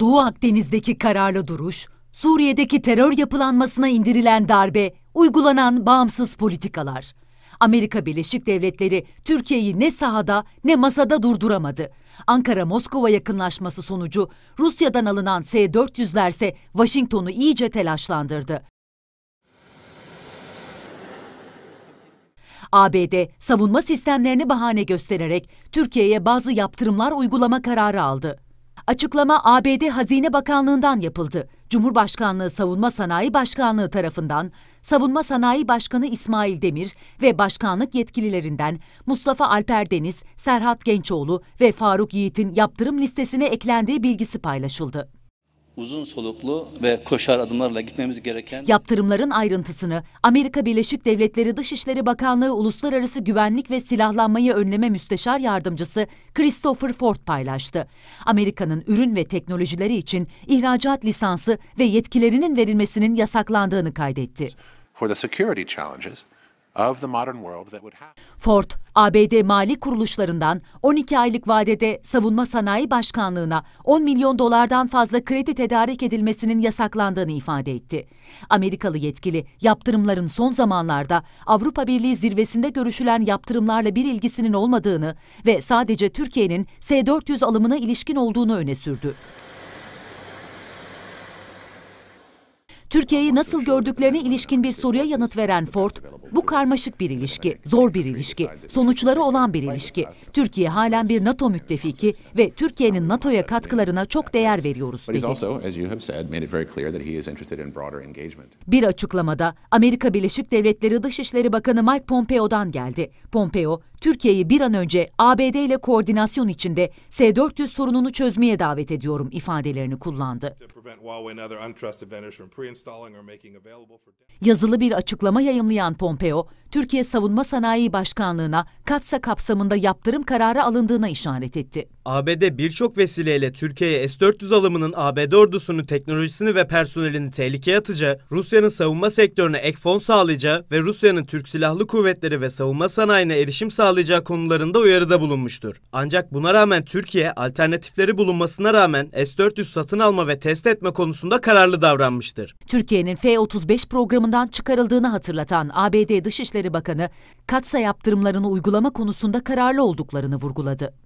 Doğu Akdeniz'deki kararlı duruş, Suriye'deki terör yapılanmasına indirilen darbe, uygulanan bağımsız politikalar. Amerika Birleşik Devletleri Türkiye'yi ne sahada ne masada durduramadı. Ankara-Moskova yakınlaşması sonucu Rusya'dan alınan S-400'ler ise Washington'u iyice telaşlandırdı. ABD savunma sistemlerini bahane göstererek Türkiye'ye bazı yaptırımlar uygulama kararı aldı. Açıklama ABD Hazine Bakanlığı'ndan yapıldı. Cumhurbaşkanlığı Savunma Sanayi Başkanlığı tarafından Savunma Sanayi Başkanı İsmail Demir ve başkanlık yetkililerinden Mustafa Alper Deniz, Serhat Gençoğlu ve Faruk Yiğit'in yaptırım listesine eklendiği bilgisi paylaşıldı uzun soluklu ve koşar adımlarla gitmemiz gereken Yaptırımların ayrıntısını Amerika Birleşik Devletleri Dışişleri Bakanlığı Uluslararası Güvenlik ve Silahlanmayı Önleme Müsteşar Yardımcısı Christopher Ford paylaştı. Amerika'nın ürün ve teknolojileri için ihracat lisansı ve yetkilerinin verilmesinin yasaklandığını kaydetti. For the security challenges Ford, ABD mali kuruluşlarından 12 aylık vadede savunma sanayi başkanlığına 10 milyon dolardan fazla kredi tedarik edilmesinin yasaklandığını ifade etti. Amerikalı yetkili yaptırımların son zamanlarda Avrupa Birliği zirvesinde görüşülen yaptırımlarla bir ilgisinin olmadığını ve sadece Türkiye'nin S-400 alımına ilişkin olduğunu öne sürdü. Türkiye'yi nasıl gördüklerine ilişkin bir soruya yanıt veren Ford, bu karmaşık bir ilişki, zor bir ilişki, sonuçları olan bir ilişki. Türkiye halen bir NATO müttefiki ve Türkiye'nin NATO'ya katkılarına çok değer veriyoruz dedi. Bir açıklamada Amerika Birleşik Devletleri Dışişleri Bakanı Mike Pompeo'dan geldi. Pompeo, Türkiye'yi bir an önce ABD ile koordinasyon içinde S-400 sorununu çözmeye davet ediyorum ifadelerini kullandı. Yazılı bir açıklama yayımlayan Pompeo, Türkiye Savunma Sanayi Başkanlığı'na katsa kapsamında yaptırım kararı alındığına işaret etti. ABD birçok vesileyle Türkiye'ye S-400 alımının ABD ordusunu, teknolojisini ve personelini tehlikeye atacağı, Rusya'nın savunma sektörüne ek fon sağlayacağı ve Rusya'nın Türk Silahlı Kuvvetleri ve savunma sanayine erişim sağlayacağı konularında uyarıda bulunmuştur. Ancak buna rağmen Türkiye, alternatifleri bulunmasına rağmen S-400 satın alma ve test etme konusunda kararlı davranmıştır. Türkiye'nin F-35 programından çıkarıldığını hatırlatan ABD Dışişleri Bakanı, katsa yaptırımlarını uygulama konusunda kararlı olduklarını vurguladı.